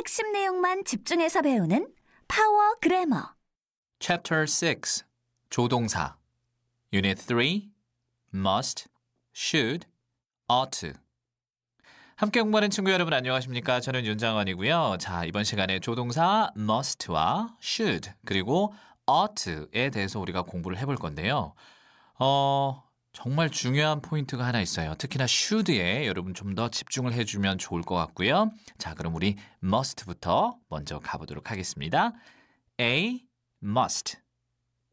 핵심 내용만 집중해서 배우는 파워 그래머. Chapter 6 조동사 Unit 3 Must, Should, Ought 함께 공부하는 친구 여러분 안녕하십니까? 저는 윤장원이고요. 자, 이번 시간에 조동사 must와 should 그리고 ought에 대해서 우리가 공부를 해볼 건데요. 어, 정말 중요한 포인트가 하나 있어요. 특히나 should에 여러분 좀 더 집중을 해주면 좋을 것 같고요. 자, 그럼 우리 must부터 먼저 가보도록 하겠습니다. A, must.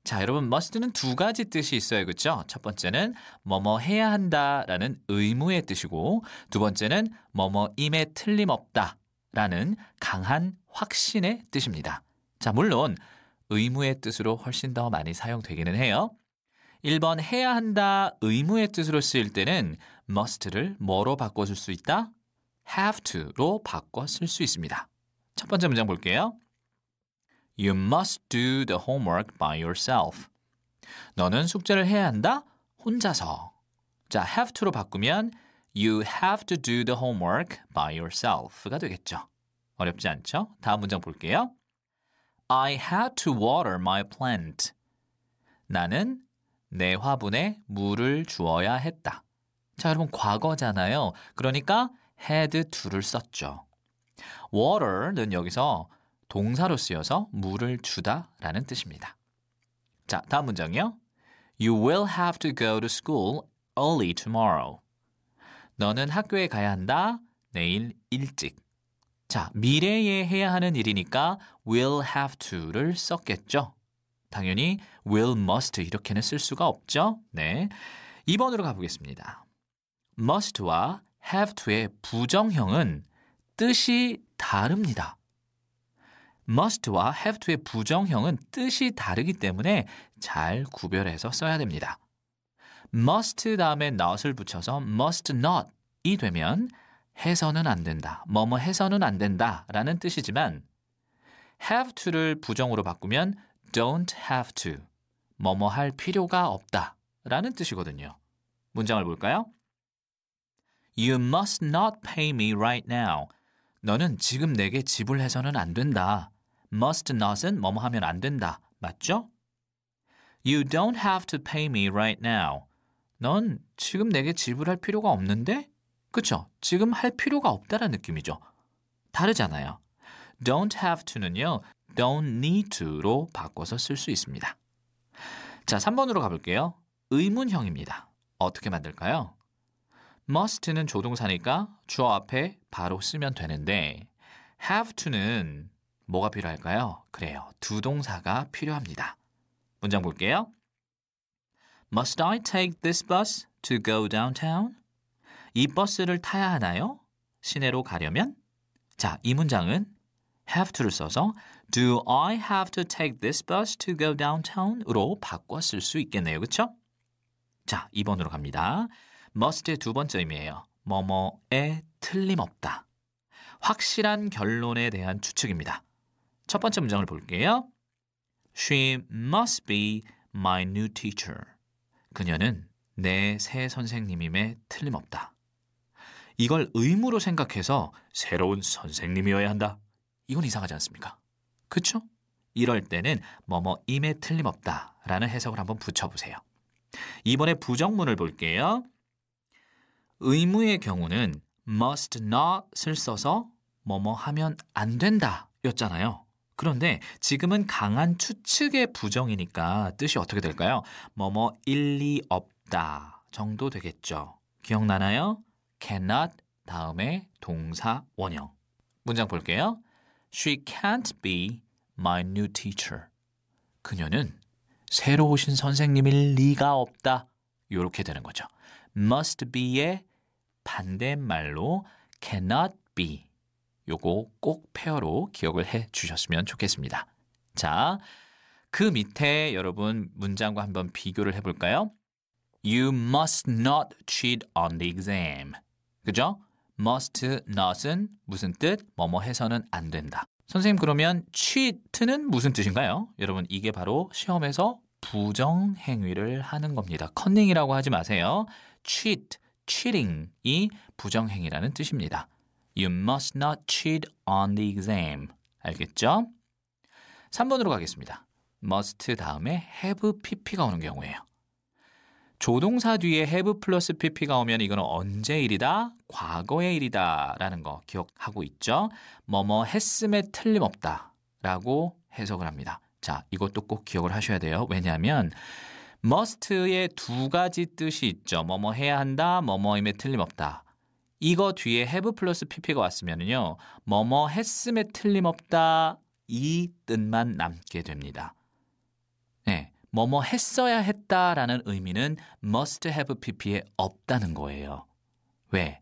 자, 여러분 must는 두 가지 뜻이 있어요. 그렇죠? 첫 번째는 뭐뭐 해야 한다라는 의무의 뜻이고 두 번째는 뭐뭐임에 틀림없다라는 강한 확신의 뜻입니다. 자, 물론 의무의 뜻으로 훨씬 더 많이 사용되기는 해요. 1번 해야 한다 의무의 뜻으로 쓰일 때는 must를 뭐로 바꿔 쓸수 있다? have to로 바꿔 쓸 수 있습니다. 첫 번째 문장 볼게요. You must do the homework by yourself. 너는 숙제를 해야 한다? 혼자서. 자, have to로 바꾸면 You have to do the homework by yourself가 되겠죠. 어렵지 않죠? 다음 문장 볼게요. I had to water my plant. 나는 내 화분에 물을 주어야 했다. 자, 여러분 과거잖아요. 그러니까 had to를 썼죠. water는 여기서 동사로 쓰여서 물을 주다라는 뜻입니다. 자, 다음 문장이요. You will have to go to school early tomorrow. 너는 학교에 가야 한다. 내일 일찍. 자, 미래에 해야 하는 일이니까 will have to를 썼겠죠. 당연히 will, must 이렇게는 쓸 수가 없죠. 네. 2번으로 가보겠습니다. must와 have to의 부정형은 뜻이 다릅니다. must와 have to의 부정형은 뜻이 다르기 때문에 잘 구별해서 써야 됩니다. must 다음에 not을 붙여서 must not이 되면 해서는 안 된다, 뭐뭐 해서는 안 된다 라는 뜻이지만 have to를 부정으로 바꾸면 don't have to. 뭐뭐 할 필요가 없다. 라는 뜻이거든요. 문장을 볼까요? You must not pay me right now. 너는 지금 내게 지불해서는 안 된다. must not은 뭐뭐 하면 안 된다. 맞죠? You don't have to pay me right now. 넌 지금 내게 지불할 필요가 없는데? 그쵸? 지금 할 필요가 없다라는 느낌이죠. 다르잖아요. don't have to는요, don't need to로 바꿔서 쓸 수 있습니다. 자, 3번으로 가볼게요. 의문형입니다. 어떻게 만들까요? must는 조동사니까 주어 앞에 바로 쓰면 되는데 have to는 뭐가 필요할까요? 그래요. 두 동사가 필요합니다. 문장 볼게요. Must I take this bus to go downtown? 이 버스를 타야 하나요? 시내로 가려면? 자, 이 문장은 have to를 써서 do I have to take this bus to go downtown으로 바꿨을수 있겠네요. 그쵸 자, 2번으로 갑니다. must의 두 번째 의미예요. 뭐뭐에 틀림없다. 확실한 결론에 대한 추측입니다. 첫 번째 문장을 볼게요. She must be my new teacher. 그녀는 내 새 선생님임에 틀림없다. 이걸 의무로 생각해서 새로운 선생님이어야 한다. 이건 이상하지 않습니까? 그쵸? 이럴 때는 뭐뭐임에 틀림없다 라는 해석을 한번 붙여보세요. 이번에 부정문을 볼게요. 의무의 경우는 must not을 써서 뭐뭐 하면 안 된다 였잖아요. 그런데 지금은 강한 추측의 부정이니까 뜻이 어떻게 될까요? 뭐뭐 일리 없다 정도 되겠죠. 기억나나요? cannot 다음에 동사 원형. 문장 볼게요. She can't be my new teacher. 그녀는 새로 오신 선생님일 리가 없다. 요렇게 되는 거죠. must be의 반대말로 cannot be. 요거 꼭 페어로 기억을 해 주셨으면 좋겠습니다. 자, 그 밑에 여러분 문장과 한번 비교를 해 볼까요? You must not cheat on the exam. 그죠? must not은 무슨 뜻, 뭐뭐 해서는 안 된다. 선생님 그러면 cheat는 무슨 뜻인가요? 여러분 이게 바로 시험에서 부정 행위를 하는 겁니다. 컨닝이라고 하지 마세요. cheat, cheating이 부정 행위라는 뜻입니다. You must not cheat on the exam. 알겠죠? 3번으로 가겠습니다. must 다음에 have pp가 오는 경우에요. 조동사 뒤에 have 플러스 pp가 오면 이거는 언제 일이다? 과거의 일이다 라는 거 기억하고 있죠? 뭐뭐 했음에 틀림없다 라고 해석을 합니다. 자, 이것도 꼭 기억을 하셔야 돼요. 왜냐하면 must의 두 가지 뜻이 있죠. 뭐뭐 해야 한다, 뭐뭐임에 틀림없다. 이거 뒤에 have 플러스 pp가 왔으면요. 뭐뭐 했음에 틀림없다 이 뜻만 남게 됩니다. 뭐뭐 했어야 했다라는 의미는 must have pp에 없다는 거예요. 왜?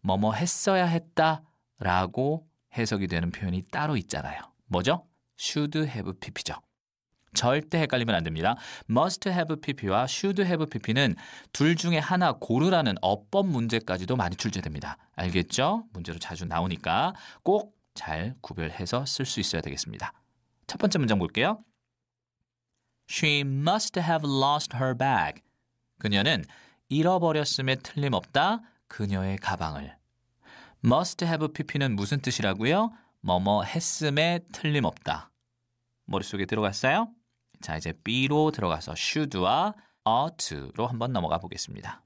뭐뭐 했어야 했다라고 해석이 되는 표현이 따로 있잖아요. 뭐죠? should have pp죠. 절대 헷갈리면 안 됩니다. must have pp와 should have pp는 둘 중에 하나 고르라는 어법 문제까지도 많이 출제됩니다. 알겠죠? 문제로 자주 나오니까 꼭 잘 구별해서 쓸 수 있어야 되겠습니다. 첫 번째 문장 볼게요. She must have lost her bag. 그녀는 잃어버렸음에 틀림없다. 그녀의 가방을. must have pp는 무슨 뜻이라고요? 뭐뭐 했음에 틀림없다. 머릿속에 들어갔어요? 자, 이제 B로 들어가서 should와 ouht로 한번 넘어가 보겠습니다.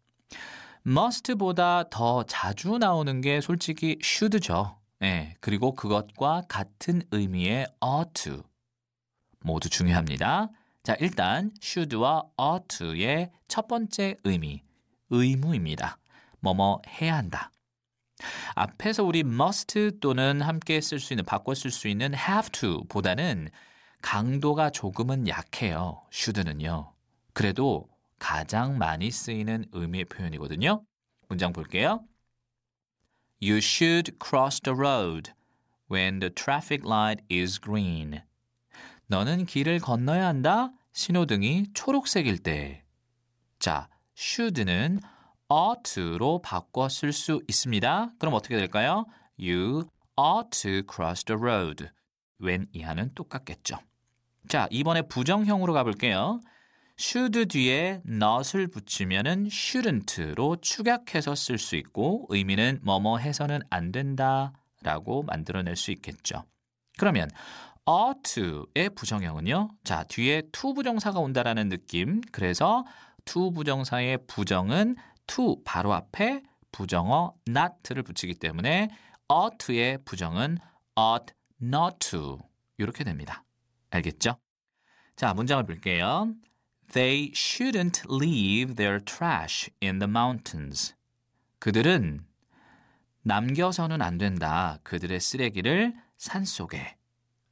must보다 더 자주 나오는 게 솔직히 should죠. 예, 그리고 그것과 같은 의미의 ought. 모두 중요합니다. 자, 일단 should와 ought의 첫 번째 의미, 의무입니다. 뭐뭐 해야 한다. 앞에서 우리 must 또는 함께 쓸 수 있는, 바꿔 쓸 수 있는 have to 보다는 강도가 조금은 약해요. should는요. 그래도 가장 많이 쓰이는 의미의 표현이거든요. 문장 볼게요. You should cross the road when the traffic light is green. 너는 길을 건너야 한다. 신호등이 초록색일 때. 자, should는 ought to로 바꿔 쓸 수 있습니다. 그럼 어떻게 될까요? You ought to cross the road. 웬 이하는 똑같겠죠. 자, 이번에 부정형으로 가볼게요. should 뒤에 not을 붙이면은 shouldn't로 축약해서 쓸 수 있고 의미는 뭐뭐 해서는 안 된다라고 만들어낼 수 있겠죠. 그러면 a to의 부정형은요. 자, 뒤에 to 부정사가 온다라는 느낌. 그래서 to 부정사의 부정은 to 바로 앞에 부정어 not를 붙이기 때문에 ought 의 부정은 ought not to 이렇게 됩니다. 알겠죠? 자, 문장을 볼게요. They shouldn't leave their trash in the mountains. 그들은 남겨서는 안 된다. 그들의 쓰레기를 산속에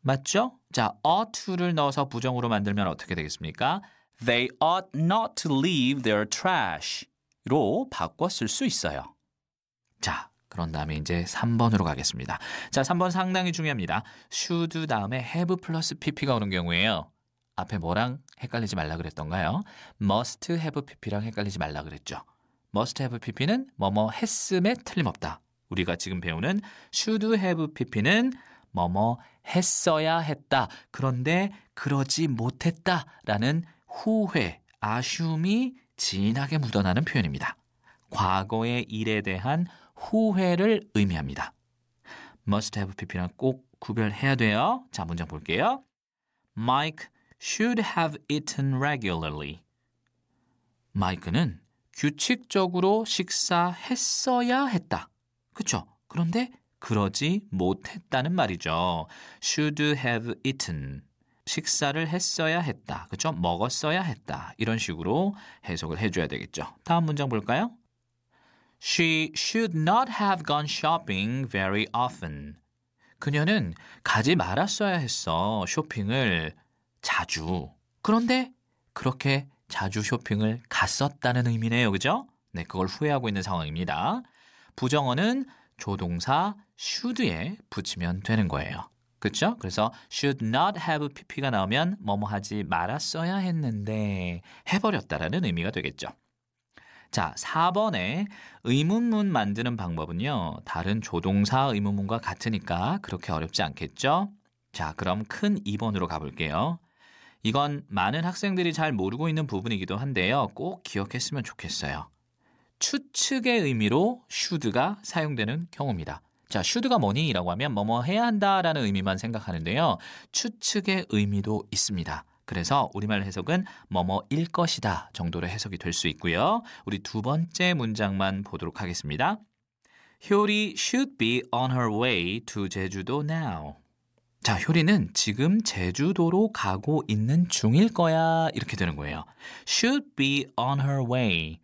맞죠? 자, ought to를 넣어서 부정으로 만들면 어떻게 되겠습니까? They ought not to leave their trash로 바꿔 쓸수 있어요. 자, 그런 다음에 이제 3번으로 가겠습니다. 자, 3번 상당히 중요합니다. should 다음에 have 플러스 pp가 오는 경우에요. 앞에 뭐랑 헷갈리지 말라 그랬던가요? must have pp랑 헷갈리지 말라 그랬죠. must have pp는 뭐뭐 했음에 틀림없다. 우리가 지금 배우는 should have pp는 뭐뭐 했어야 했다. 그런데 그러지 못했다. 라는 후회, 아쉬움이 진하게 묻어나는 표현입니다. 과거의 일에 대한 후회를 의미합니다. must have pp랑 꼭 구별해야 돼요. 자, 문장 볼게요. Mike should have eaten regularly. 마이크는 규칙적으로 식사했어야 했다. 그쵸? 그런데 그러지 못했다는 말이죠. should have eaten. 식사를 했어야 했다. 그죠? 먹었어야 했다. 이런 식으로 해석을 해줘야 되겠죠. 다음 문장 볼까요? She should not have gone shopping very often. 그녀는 가지 말았어야 했어. 쇼핑을 자주. 그런데 그렇게 자주 쇼핑을 갔었다는 의미네요. 그죠? 네, 그걸 후회하고 있는 상황입니다. 부정어는 조동사 should에 붙이면 되는 거예요. 그렇죠? 그래서 should not have pp가 나오면 뭐뭐 하지 말았어야 했는데 해버렸다라는 의미가 되겠죠. 자, 4번에 의문문 만드는 방법은요. 다른 조동사 의문문과 같으니까 그렇게 어렵지 않겠죠? 자, 그럼 큰 2번으로 가볼게요. 이건 많은 학생들이 잘 모르고 있는 부분이기도 한데요. 꼭 기억했으면 좋겠어요. 추측의 의미로 should가 사용되는 경우입니다. 자, s h o u l d 가 뭐니라고 하면 뭐뭐 해야 한다라는 의미만 생각하는데요. 추측의 의미도 있습니다. 그래서 우리말 해석은 뭐뭐일 것이다 정도로 해석이 될 수 있고요. 우리 두 번째 문장만 보도록 하겠습니다. 효리 should be on her way to 제주도 now. 자, 효리는 지금 제주도로 가고 있는 중일 거야. 이렇게 되는 거예요. should be on her way.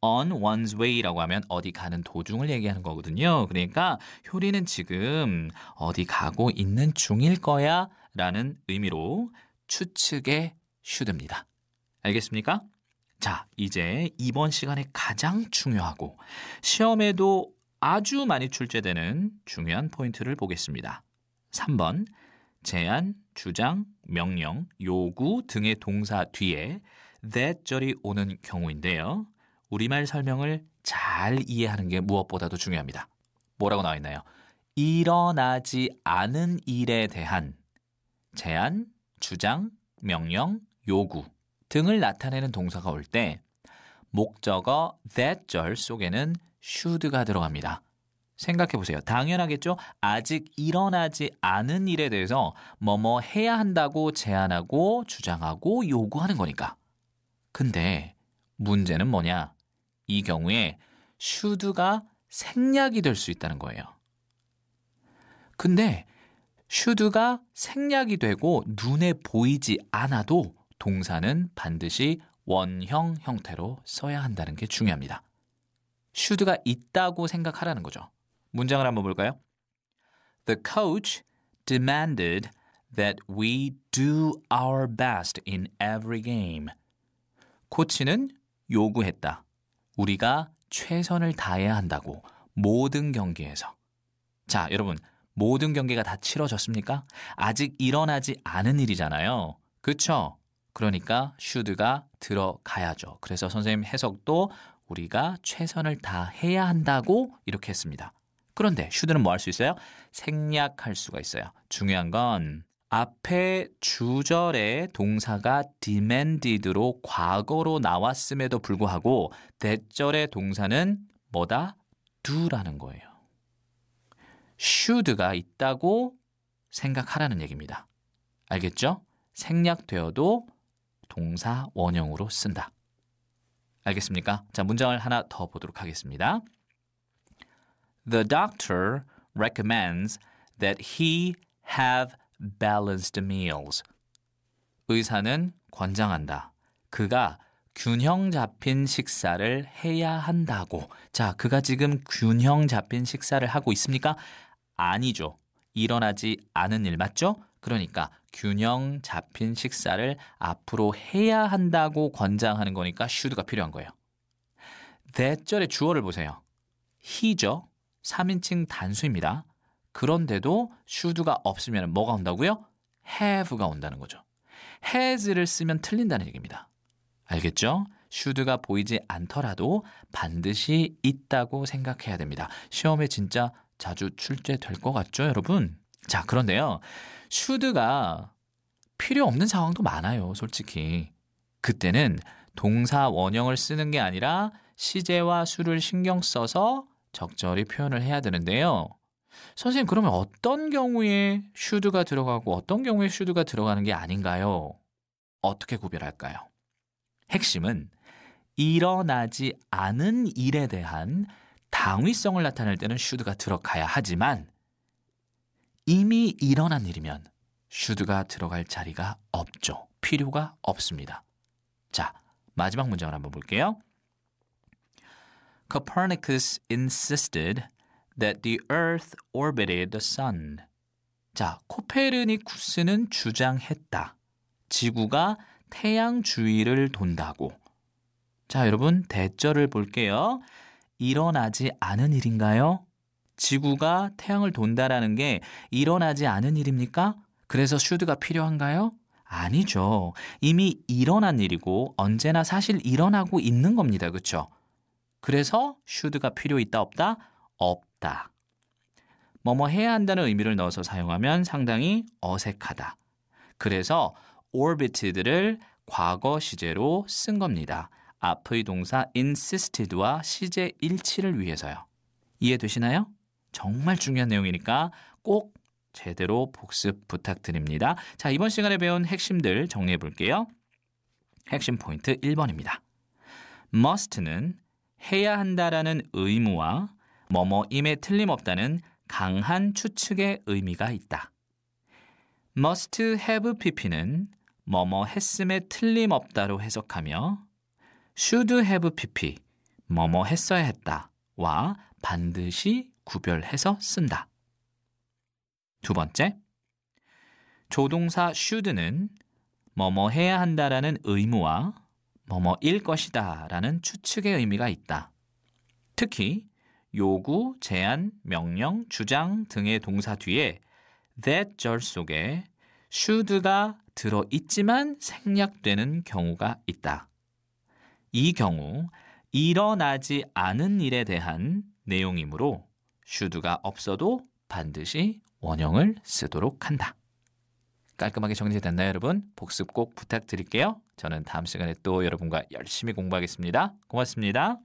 on one's way라고 하면 어디 가는 도중을 얘기하는 거거든요. 그러니까 효리는 지금 어디 가고 있는 중일 거야 라는 의미로 추측의 슈 h 입니다 알겠습니까? 자, 이제 이번 시간에 가장 중요하고 시험에도 아주 많이 출제되는 중요한 포인트를 보겠습니다. 3번 제안, 주장, 명령, 요구 등의 동사 뒤에 that 절이 오는 경우인데요. 우리말 설명을 잘 이해하는 게 무엇보다도 중요합니다. 뭐라고 나와 있나요? 일어나지 않은 일에 대한 제안, 주장, 명령, 요구 등을 나타내는 동사가 올 때 목적어 that 절 속에는 should가 들어갑니다. 생각해 보세요. 당연하겠죠? 아직 일어나지 않은 일에 대해서 뭐뭐 해야 한다고 제안하고 주장하고 요구하는 거니까. 근데 문제는 뭐냐? 이 경우에 슈드가 생략이 될 수 있다는 거예요. 근데 슈드가 생략이 되고 눈에 보이지 않아도 동사는 반드시 원형 형태로 써야 한다는 게 중요합니다. 슈드가 있다고 생각하라는 거죠. 문장을 한번 볼까요? The coach demanded that we do our best in every game. 코치는 요구했다. 우리가 최선을 다해야 한다고 모든 경기에서. 자, 여러분, 모든 경기가 다 치러졌습니까? 아직 일어나지 않은 일이잖아요. 그쵸? 그러니까 슈드가 들어가야죠. 그래서 선생님 해석도 우리가 최선을 다해야 한다고 이렇게 했습니다. 그런데 슈드는 뭐 할 수 있어요? 생략할 수가 있어요. 중요한 건 앞에 주절의 동사가 demanded로 과거로 나왔음에도 불구하고 대절의 동사는 뭐다? do라는 거예요. should가 있다고 생각하라는 얘기입니다. 알겠죠? 생략되어도 동사 원형으로 쓴다. 알겠습니까? 자, 문장을 하나 더 보도록 하겠습니다. The doctor recommends that he have balanced meals. 의사는 권장한다. 그가 균형 잡힌 식사를 해야 한다고. 자, 그가 지금 균형 잡힌 식사를 하고 있습니까? 아니죠. 일어나지 않은 일 맞죠? 그러니까 균형 잡힌 식사를 앞으로 해야 한다고 권장하는 거니까 should가 필요한 거예요. 대 절의 주어를 보세요. he죠. 3인칭 단수입니다. 그런데도 should가 없으면 뭐가 온다고요? have가 온다는 거죠. has를 쓰면 틀린다는 얘기입니다. 알겠죠? should가 보이지 않더라도 반드시 있다고 생각해야 됩니다. 시험에 진짜 자주 출제될 것 같죠, 여러분? 자, 그런데요. should가 필요 없는 상황도 많아요, 솔직히. 그때는 동사 원형을 쓰는 게 아니라 시제와 수를 신경 써서 적절히 표현을 해야 되는데요. 선생님 그러면 어떤 경우에 슈드가 들어가고 어떤 경우에 슈드가 들어가는 게 아닌가요? 어떻게 구별할까요? 핵심은 일어나지 않은 일에 대한 당위성을 나타낼 때는 슈드가 들어가야 하지만 이미 일어난 일이면 슈드가 들어갈 자리가 없죠. 필요가 없습니다. 자, 마지막 문장을 한번 볼게요. Copernicus insisted that the earth orbited the sun. 자, 코페르니쿠스는 주장했다. 지구가 태양 주위를 돈다고. 자, 여러분, 대절을 볼게요. 일어나지 않은 일인가요? 지구가 태양을 돈다라는 게 일어나지 않은 일입니까? 그래서 슈드가 필요한가요? 아니죠. 이미 일어난 일이고 언제나 사실 일어나고 있는 겁니다. 그렇죠? 그래서 슈드가 필요 있다 없다? 없 어다 뭐뭐 해야 한다는 의미를 넣어서 사용하면 상당히 어색하다. 그래서 orbited를 과거 시제로 쓴 겁니다. 앞의 동사 insisted와 시제 일치를 위해서요. 이해되시나요? 정말 중요한 내용이니까 꼭 제대로 복습 부탁드립니다. 자, 이번 시간에 배운 핵심들 정리해 볼게요. 핵심 포인트 1번입니다. must는 해야 한다라는 의무와 뭐뭐임에 틀림없다는 강한 추측의 의미가 있다. must have pp는 뭐뭐 했음에 틀림없다로 해석하며 should have pp 뭐뭐 했어야 했다와 반드시 구별해서 쓴다. 두 번째, 조동사 should는 뭐뭐 해야 한다라는 의무와 뭐뭐일 것이다라는 추측의 의미가 있다. 특히 요구, 제안, 명령, 주장 등의 동사 뒤에 that 절 속에 should가 들어 있지만 생략되는 경우가 있다. 이 경우 일어나지 않은 일에 대한 내용이므로 should가 없어도 반드시 원형을 쓰도록 한다. 깔끔하게 정리됐나요, 여러분? 복습 꼭 부탁드릴게요. 저는 다음 시간에 또 여러분과 열심히 공부하겠습니다. 고맙습니다.